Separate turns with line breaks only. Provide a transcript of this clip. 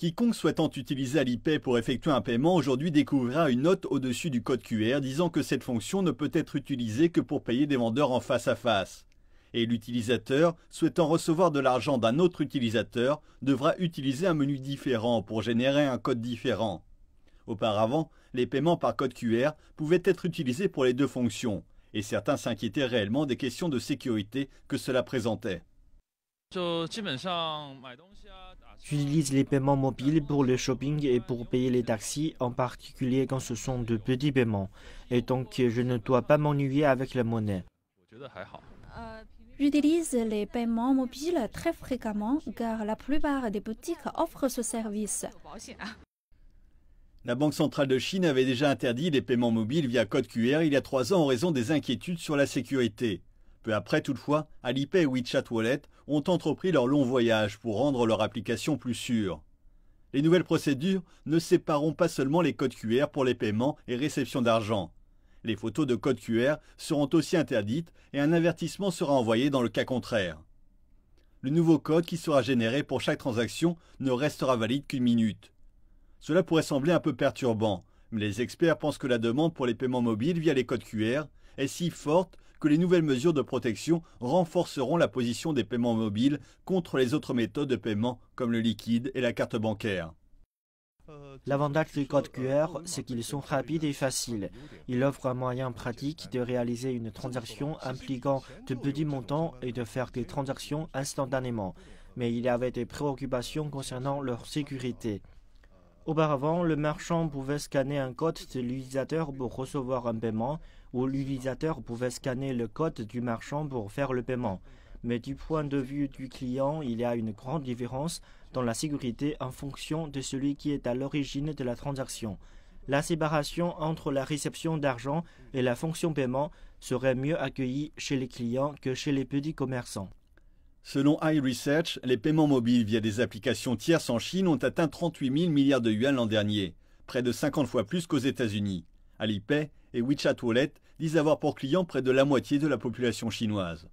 Quiconque souhaitant utiliser Alipay pour effectuer un paiement aujourd'hui découvrira une note au-dessus du code QR disant que cette fonction ne peut être utilisée que pour payer des vendeurs en face à face. Et l'utilisateur souhaitant recevoir de l'argent d'un autre utilisateur devra utiliser un menu différent pour générer un code différent. Auparavant, les paiements par code QR pouvaient être utilisés pour les deux fonctions, et certains s'inquiétaient réellement des questions de sécurité que cela présentait.
J'utilise les paiements mobiles pour le shopping et pour payer les taxis, en particulier quand ce sont de petits paiements, et donc je ne dois pas m'ennuyer avec la monnaie.
Euh, J'utilise les paiements mobiles très fréquemment car la plupart des boutiques offrent ce service. Oh, bah hein. La Banque centrale de Chine avait déjà interdit les paiements mobiles via code QR il y a trois ans en raison des inquiétudes sur la sécurité. Peu après, toutefois, Alipay et WeChat Wallet ont entrepris leur long voyage pour rendre leur application plus sûre. Les nouvelles procédures ne sépareront pas seulement les codes QR pour les paiements et réceptions d'argent. Les photos de codes QR seront aussi interdites et un avertissement sera envoyé dans le cas contraire. Le nouveau code qui sera généré pour chaque transaction ne restera valide qu'une minute. Cela pourrait sembler un peu perturbant, mais les experts pensent que la demande pour les paiements mobiles via les codes QR est si forte que les nouvelles mesures de protection renforceront la position des paiements mobiles contre les autres méthodes de paiement comme le liquide et la carte bancaire.
L'avantage du code QR, c'est qu'ils sont rapides et faciles. Ils offrent un moyen pratique de réaliser une transaction impliquant de petits montants et de faire des transactions instantanément. Mais il y avait des préoccupations concernant leur sécurité. Auparavant, le marchand pouvait scanner un code de l'utilisateur pour recevoir un paiement, ou l'utilisateur pouvait scanner le code du marchand pour faire le paiement. Mais du point de vue du client, il y a une grande différence dans la sécurité en fonction de celui qui est à l'origine de la transaction. La séparation entre la réception d'argent et la fonction paiement serait mieux accueillie chez les clients que chez les petits commerçants.
Selon iResearch, les paiements mobiles via des applications tierces en Chine ont atteint 38 000 milliards de yuan l'an dernier, près de 50 fois plus qu'aux États-Unis. Alipay et WeChat Wallet disent avoir pour clients près de la moitié de la population chinoise.